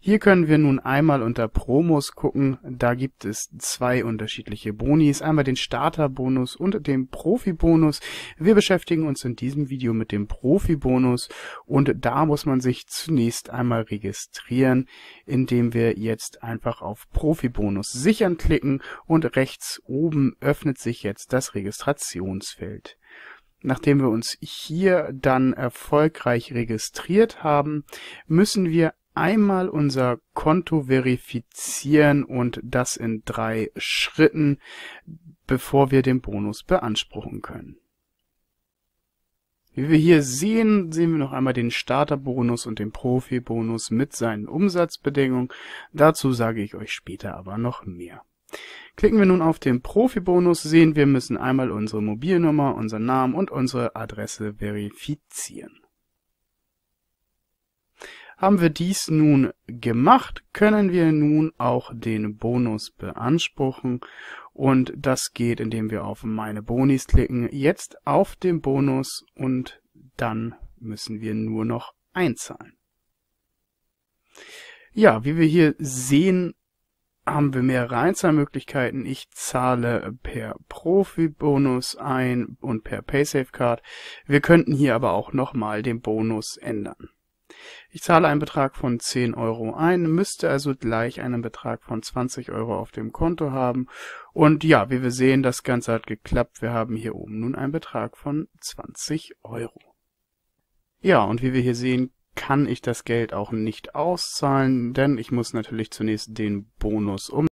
Hier können wir nun einmal unter Promos gucken. Da gibt es zwei unterschiedliche Bonis. Einmal den Starterbonus und den Profibonus. Wir beschäftigen uns in diesem Video mit dem Profibonus und da muss man sich zunächst einmal registrieren, indem wir jetzt einfach auf Profibonus sichern klicken und rechts oben öffnet sich jetzt das Registrationsfeld. Nachdem wir uns hier dann erfolgreich registriert haben, müssen wir einmal unser Konto verifizieren und das in drei Schritten, bevor wir den Bonus beanspruchen können. Wie wir hier sehen, sehen wir noch einmal den Starterbonus und den Profibonus mit seinen Umsatzbedingungen. Dazu sage ich euch später aber noch mehr. Klicken wir nun auf den Profibonus, sehen wir müssen einmal unsere Mobilnummer, unseren Namen und unsere Adresse verifizieren. Haben wir dies nun gemacht, können wir nun auch den Bonus beanspruchen und das geht, indem wir auf Meine Bonis klicken, jetzt auf den Bonus und dann müssen wir nur noch einzahlen. Ja, wie wir hier sehen, haben wir mehrere Einzahlmöglichkeiten. Ich zahle per Profi-Bonus ein und per PaySafe-Card. Wir könnten hier aber auch nochmal den Bonus ändern. Ich zahle einen Betrag von 10 Euro ein, müsste also gleich einen Betrag von 20 Euro auf dem Konto haben. Und ja, wie wir sehen, das Ganze hat geklappt. Wir haben hier oben nun einen Betrag von 20 Euro. Ja, und wie wir hier sehen, kann ich das Geld auch nicht auszahlen, denn ich muss natürlich zunächst den Bonus um